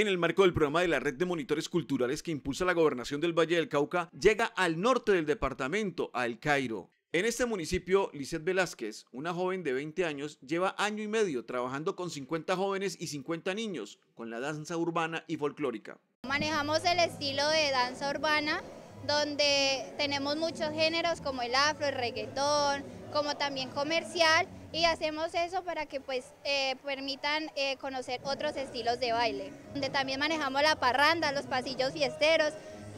En el marco del programa de la red de monitores culturales que impulsa la gobernación del Valle del Cauca, llega al norte del departamento, al Cairo. En este municipio, Lizeth Velázquez, una joven de 20 años, lleva año y medio trabajando con 50 jóvenes y 50 niños con la danza urbana y folclórica. Manejamos el estilo de danza urbana donde tenemos muchos géneros como el afro, el reggaetón, como también comercial y hacemos eso para que pues eh, permitan eh, conocer otros estilos de baile, donde también manejamos la parranda, los pasillos fiesteros,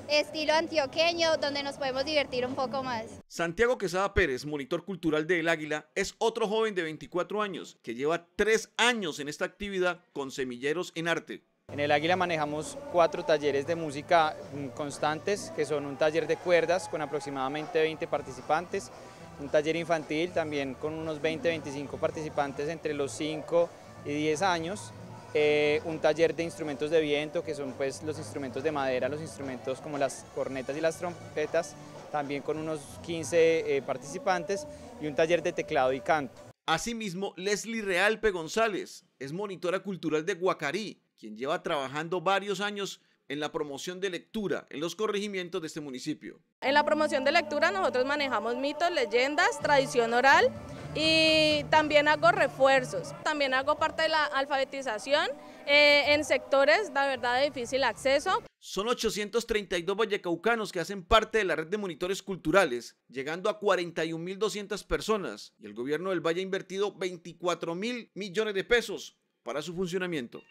estilo antioqueño, donde nos podemos divertir un poco más. Santiago Quesada Pérez, monitor cultural de El Águila, es otro joven de 24 años que lleva tres años en esta actividad con Semilleros en Arte. En el Águila manejamos cuatro talleres de música mm, constantes, que son un taller de cuerdas con aproximadamente 20 participantes, un taller infantil también con unos 20, 25 participantes entre los 5 y 10 años, eh, un taller de instrumentos de viento que son pues los instrumentos de madera, los instrumentos como las cornetas y las trompetas, también con unos 15 eh, participantes y un taller de teclado y canto. Asimismo, Leslie Realpe González es monitora cultural de Guacarí, quien lleva trabajando varios años en la promoción de lectura en los corregimientos de este municipio? En la promoción de lectura nosotros manejamos mitos, leyendas, tradición oral y también hago refuerzos, también hago parte de la alfabetización eh, en sectores, de verdad, de difícil acceso. Son 832 vallecaucanos que hacen parte de la red de monitores culturales, llegando a 41.200 personas, y el gobierno del Valle ha invertido 24.000 millones de pesos para su funcionamiento.